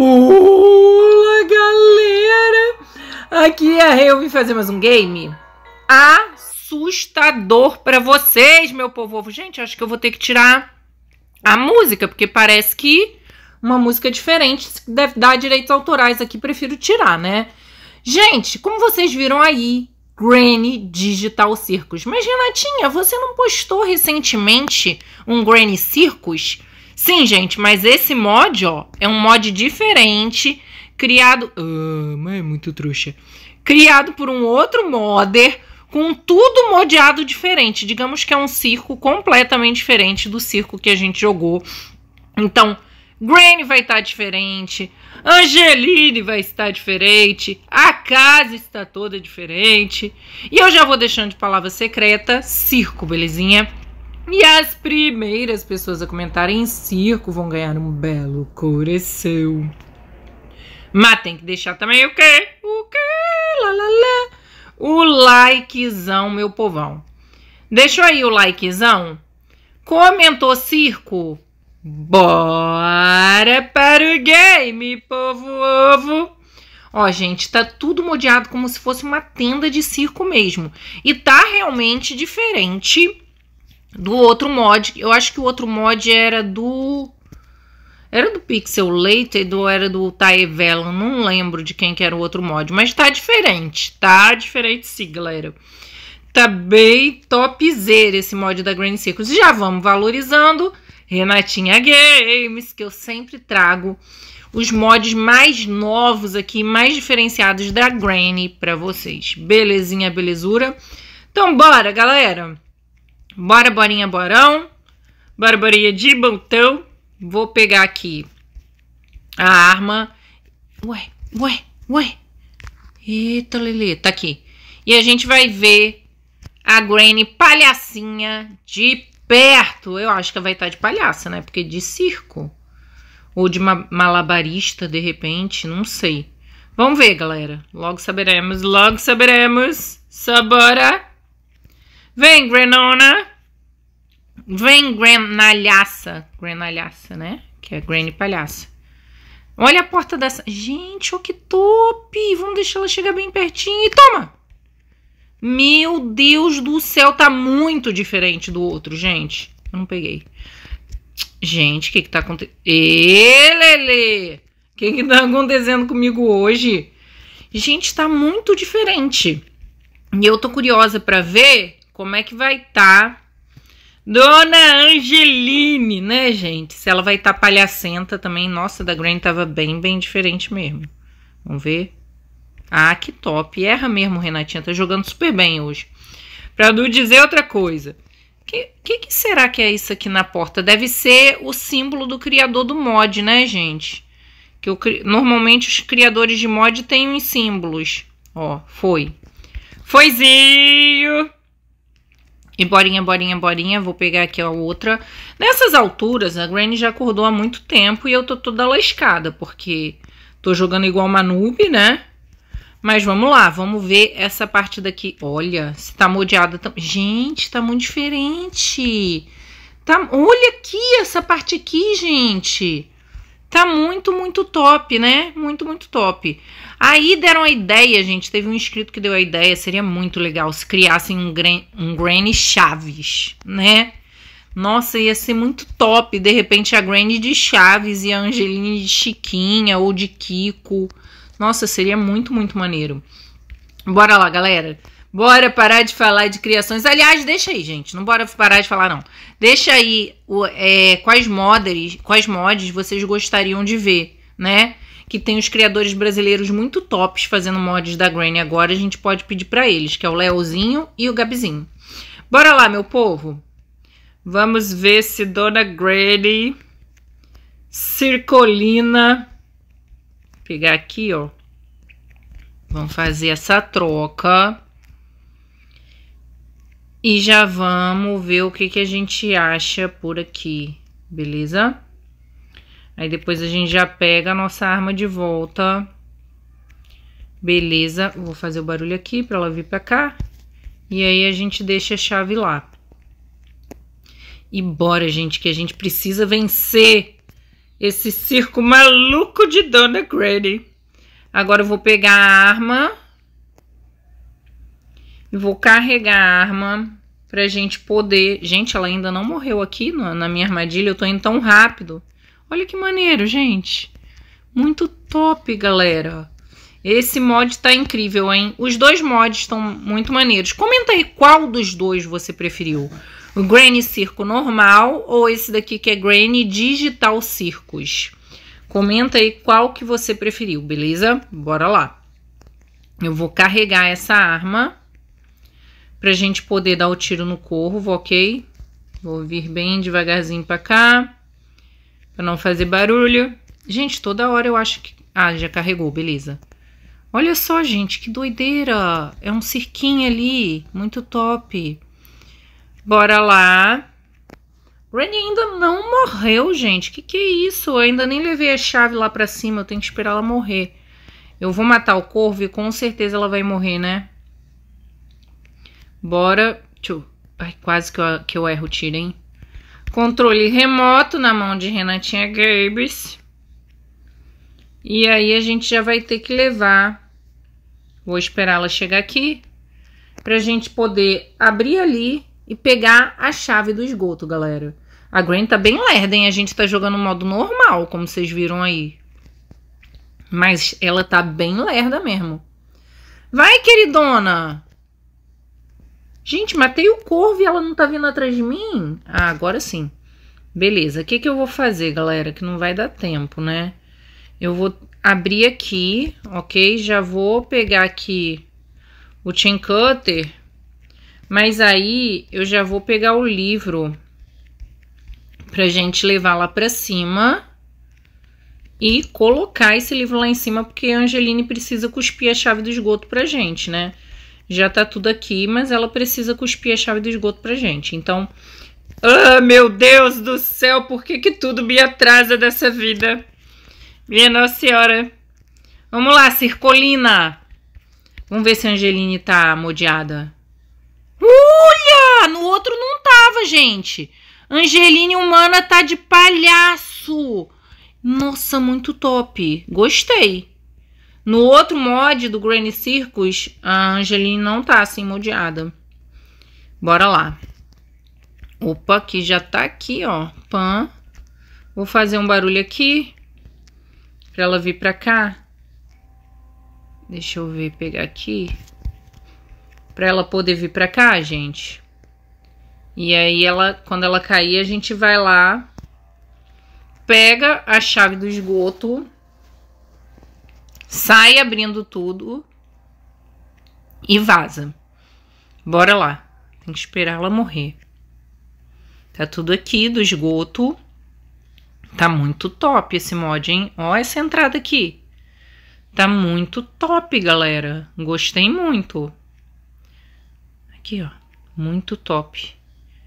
Olá, galera! Aqui é eu vim fazer mais um game assustador para vocês, meu povo. Gente, acho que eu vou ter que tirar a música, porque parece que uma música diferente deve dar direitos autorais aqui, prefiro tirar, né? Gente, como vocês viram aí, Granny Digital Circus. Mas Renatinha, você não postou recentemente um Granny Circus? Sim, gente, mas esse mod, ó, é um mod diferente, criado. Ah, mas é muito trouxa. Criado por um outro modder, com tudo modeado diferente. Digamos que é um circo completamente diferente do circo que a gente jogou. Então, Granny vai estar tá diferente, Angeline vai estar diferente, a casa está toda diferente. E eu já vou deixando de palavra secreta circo, belezinha? E as primeiras pessoas a comentarem em circo vão ganhar um belo coração. Mas tem que deixar também o quê? O quê? Lá, lá, lá. O likezão, meu povão. Deixou aí o likezão? Comentou circo? Bora para o game, povo ovo! Ó, gente, tá tudo modeado como se fosse uma tenda de circo mesmo. E tá realmente diferente do outro mod. Eu acho que o outro mod era do. Era do Pixel Later ou era do Taevelon? Não lembro de quem que era o outro mod. Mas tá diferente. Tá diferente sim, galera. Tá bem topzera esse mod da Grand Circus. Já vamos valorizando Renatinha Games, que eu sempre trago os mods mais novos aqui, mais diferenciados da Granny para vocês. Belezinha, belezura? Então bora, galera! Bora, borinha, borão. Bora, borinha de botão. Vou pegar aqui a arma. Ué, ué, ué. Eita, Lili, tá aqui. E a gente vai ver a Granny palhacinha de perto. Eu acho que vai estar tá de palhaça, né? Porque de circo. Ou de malabarista, de repente, não sei. Vamos ver, galera. Logo saberemos, logo saberemos. Sabora! Vem, Grenona! Vem, Grenalhaça! Grenalhaça, né? Que é Granny Palhaça. Olha a porta dessa. Gente, olha que top! Vamos deixar ela chegar bem pertinho e toma! Meu Deus do céu, tá muito diferente do outro, gente. Eu não peguei. Gente, o que que tá acontecendo? Lele! O que que tá acontecendo comigo hoje? Gente, tá muito diferente. E eu tô curiosa para ver como é que vai estar tá? Dona Angeline, né, gente? Se ela vai estar tá palhacenta também. Nossa, da Grand tava bem, bem diferente mesmo. Vamos ver. Ah, que top. Erra mesmo, Renatinha. Tá jogando super bem hoje. Pra Du dizer outra coisa. Que, que, que será que é isso aqui na porta? Deve ser o símbolo do criador do mod, né, gente? Que eu, normalmente os criadores de mod têm uns símbolos. Ó, foi. Foizinho! E borinha, borinha, borinha, vou pegar aqui a outra. Nessas alturas, a Granny já acordou há muito tempo e eu tô toda lascada, porque tô jogando igual uma noob, né? Mas vamos lá, vamos ver essa parte daqui. Olha, se tá moldeada também. Gente, tá muito diferente. Tá... Olha aqui essa parte aqui, gente. Tá muito, muito top, né? Muito, muito top. Aí deram a ideia, gente. Teve um inscrito que deu a ideia. Seria muito legal se criassem um, gran, um Granny Chaves, né? Nossa, ia ser muito top. De repente a Granny de Chaves e a Angeline de Chiquinha ou de Kiko. Nossa, seria muito, muito maneiro. Bora lá, galera. Bora parar de falar de criações. Aliás, deixa aí, gente. Não bora parar de falar, não. Deixa aí o, é, quais, moders, quais mods vocês gostariam de ver, né? que tem os criadores brasileiros muito tops fazendo mods da Granny agora. A gente pode pedir para eles, que é o Leozinho e o Gabizinho. Bora lá, meu povo! Vamos ver se Dona Granny circolina. Vou pegar aqui, ó. Vamos fazer essa troca. E já vamos ver o que, que a gente acha por aqui, beleza? Aí depois a gente já pega a nossa arma de volta. Beleza, vou fazer o barulho aqui para ela vir para cá. E aí a gente deixa a chave lá. E bora, gente, que a gente precisa vencer esse circo maluco de Dona Granny. Agora eu vou pegar a arma. E vou carregar a arma pra gente poder... Gente, ela ainda não morreu aqui na minha armadilha. Eu tô indo tão rápido Olha que maneiro, gente. Muito top, galera. Esse mod tá incrível, hein? Os dois mods estão muito maneiros. Comenta aí qual dos dois você preferiu. O Granny Circo normal ou esse daqui que é Granny Digital Circos. Comenta aí qual que você preferiu, beleza? Bora lá. Eu vou carregar essa arma pra gente poder dar o tiro no corvo, ok? Vou vir bem devagarzinho pra cá. Pra não fazer barulho. Gente, toda hora eu acho que... Ah, já carregou, beleza. Olha só, gente, que doideira. É um cirquinho ali, muito top. Bora lá. Brandy ainda não morreu, gente. Que que é isso? Eu ainda nem levei a chave lá pra cima. Eu tenho que esperar ela morrer. Eu vou matar o corvo e com certeza ela vai morrer, né? Bora. Ai, quase que eu, que eu erro o tiro, hein? Controle remoto na mão de Renatinha Gerbes. E aí a gente já vai ter que levar. Vou esperar ela chegar aqui. Pra gente poder abrir ali e pegar a chave do esgoto, galera. A Gwen tá bem lerda, hein? A gente tá jogando modo normal, como vocês viram aí. Mas ela tá bem lerda mesmo. Vai, queridona! Gente, matei o corvo e ela não tá vindo atrás de mim? Ah, agora sim. Beleza, o que, que eu vou fazer, galera? Que não vai dar tempo, né? Eu vou abrir aqui, ok? Já vou pegar aqui o chain cutter, mas aí eu já vou pegar o livro pra gente levar lá pra cima e colocar esse livro lá em cima, porque a Angeline precisa cuspir a chave do esgoto pra gente, né? já tá tudo aqui, mas ela precisa cuspir a chave do esgoto pra gente. Então, ah, meu Deus do céu, por que que tudo me atrasa dessa vida? Minha Nossa Senhora. Vamos lá, Circolina. Vamos ver se a Angeline tá modiada. Olha! No outro não tava, gente. Angeline humana tá de palhaço. Nossa, muito top. Gostei. No outro mod do Granny Circus, a Angeline não tá assim modiada. Bora lá. Opa, aqui já tá aqui, ó. Pan. Vou fazer um barulho aqui. Pra ela vir pra cá. Deixa eu ver, pegar aqui. Pra ela poder vir pra cá, gente. E aí, ela, quando ela cair, a gente vai lá. Pega a chave do esgoto sai abrindo tudo e vaza. Bora lá. Tem que esperar ela morrer. Tá tudo aqui do esgoto. Tá muito top esse mod, hein? Ó essa entrada aqui. Tá muito top, galera. Gostei muito. Aqui, ó. Muito top.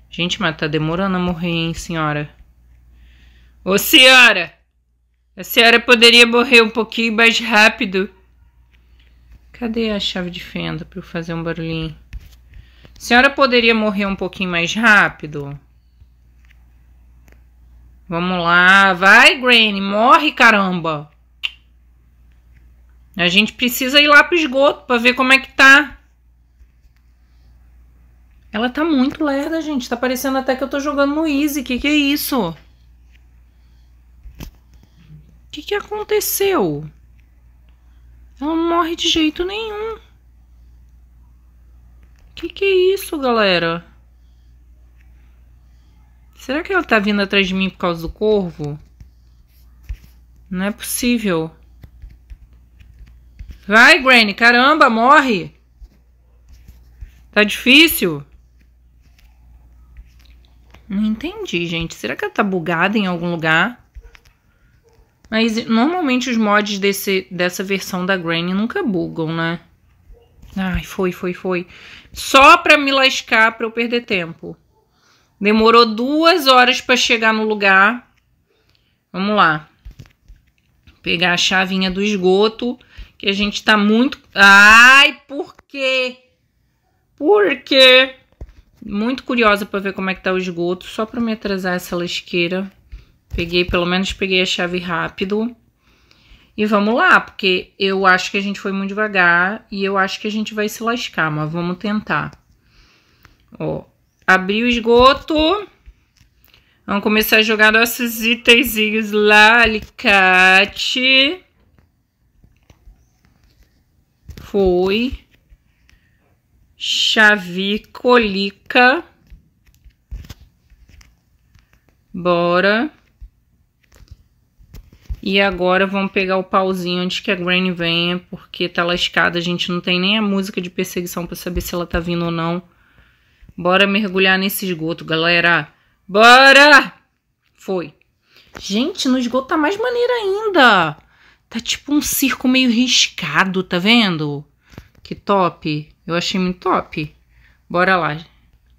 Gente, mas tá demorando a morrer, hein, senhora? Ô, senhora! A senhora poderia morrer um pouquinho mais rápido. Cadê a chave de fenda para eu fazer um barulhinho? A senhora poderia morrer um pouquinho mais rápido? Vamos lá, vai, Granny, morre, caramba. A gente precisa ir lá pro esgoto para ver como é que tá. Ela tá muito lerda, gente. Tá parecendo até que eu tô jogando no Easy. Que que é isso? que, que aconteceu? Ela não morre de jeito nenhum. Que que é isso, galera? Será que ela tá vindo atrás de mim por causa do corvo? Não é possível. Vai, Granny. Caramba, morre. Tá difícil. Não entendi, gente. Será que ela tá bugada em algum lugar? Mas normalmente os mods desse, dessa versão da Granny nunca bugam, né? Ai, foi, foi, foi. Só pra me lascar pra eu perder tempo. Demorou duas horas pra chegar no lugar. Vamos lá. Pegar a chavinha do esgoto. Que a gente tá muito... Ai, por quê? Por quê? Muito curiosa pra ver como é que tá o esgoto. Só pra me atrasar essa lasqueira. Peguei, pelo menos peguei a chave rápido. E vamos lá, porque eu acho que a gente foi muito devagar e eu acho que a gente vai se lascar, mas vamos tentar. Ó, abri o esgoto. Vamos começar a jogar nossos itenzinhos lá, alicate. Foi. Chave colica. Bora. E agora vamos pegar o pauzinho antes que a Granny venha, porque tá lascada, a gente não tem nem a música de perseguição para saber se ela tá vindo ou não. Bora mergulhar nesse esgoto, galera. Bora! Foi. Gente, no esgoto tá mais maneira ainda. Tá tipo um circo meio riscado, tá vendo? Que top. Eu achei muito top. Bora lá.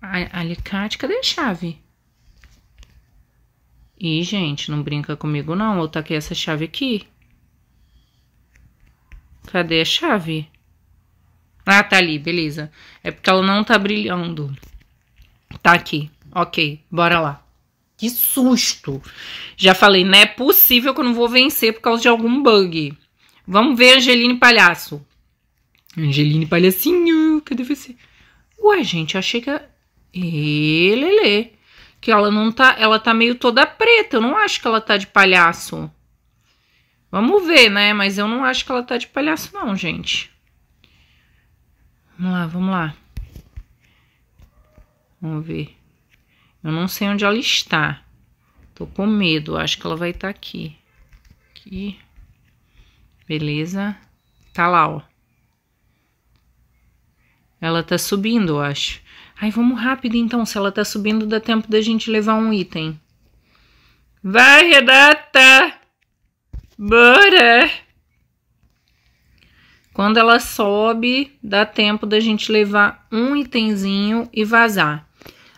Alicate, cadê a chave? Ih, gente, não brinca comigo não, eu taquei essa chave aqui. Cadê a chave? Ah, tá ali, beleza. É porque ela não tá brilhando. Tá aqui. Ok, bora lá. Que susto! Já falei, não é possível que eu não vou vencer por causa de algum bug. Vamos ver Angeline Palhaço. Angeline Palhacinho, cadê você? Ué, gente, achei que... Ê, Lelê. Que ela não tá, ela tá meio toda preta, eu não acho que ela tá de palhaço. Vamos ver, né? Mas eu não acho que ela tá de palhaço não, gente. Vamos lá, vamos lá. Vamos ver. Eu não sei onde ela está. Tô com medo, acho que ela vai estar tá aqui. Aqui. Beleza. Tá lá, ó. Ela tá subindo, eu acho. Ai, vamos rápido então. Se ela tá subindo, dá tempo da gente levar um item. Vai, Renata! Bora! Quando ela sobe, dá tempo da gente levar um itemzinho e vazar.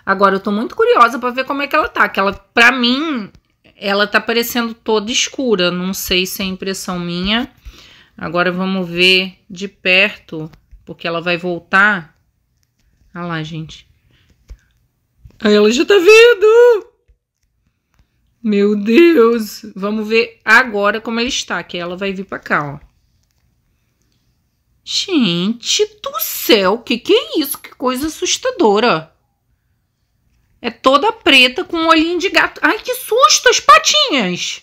Agora, eu tô muito curiosa para ver como é que ela tá. Que ela, pra mim, ela tá parecendo toda escura. Não sei se é impressão minha. Agora, vamos ver de perto porque ela vai voltar. Olha lá, gente. Aí ela já tá vindo! Meu Deus! Vamos ver agora como ela está, que ela vai vir pra cá, ó. Gente do céu, que que é isso? Que coisa assustadora. É toda preta com um olhinho de gato. Ai, que susto, as patinhas!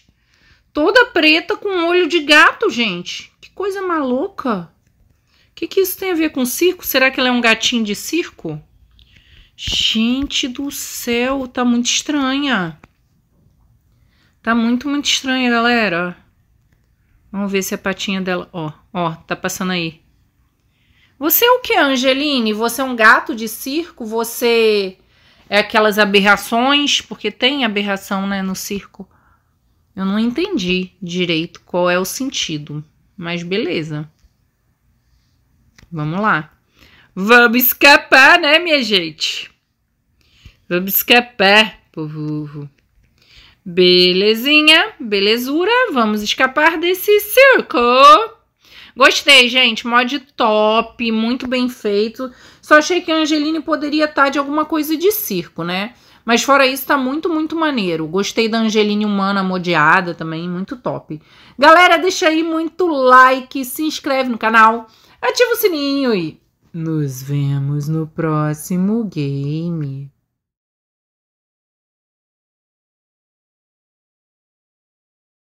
Toda preta com um olho de gato, gente. Que coisa maluca que, que isso tem a ver com circo? Será que ela é um gatinho de circo? Gente do céu, tá muito estranha. Tá muito, muito estranha, galera. Vamos ver se a patinha dela... Ó, ó, tá passando aí. Você é o que, Angeline? Você é um gato de circo? Você é aquelas aberrações? Porque tem aberração, né, no circo. Eu não entendi direito qual é o sentido, mas beleza. Vamos lá. Vamos escapar, né, minha gente? Vamos escapar, povo. Belezinha, belezura. Vamos escapar desse circo. Gostei, gente. Mod top, muito bem feito. Só achei que a Angeline poderia estar de alguma coisa de circo, né? Mas fora isso, tá muito, muito maneiro. Gostei da Angeline humana modeada também, muito top. Galera, deixa aí muito like, se inscreve no canal ativa o sininho e nos vemos no próximo game.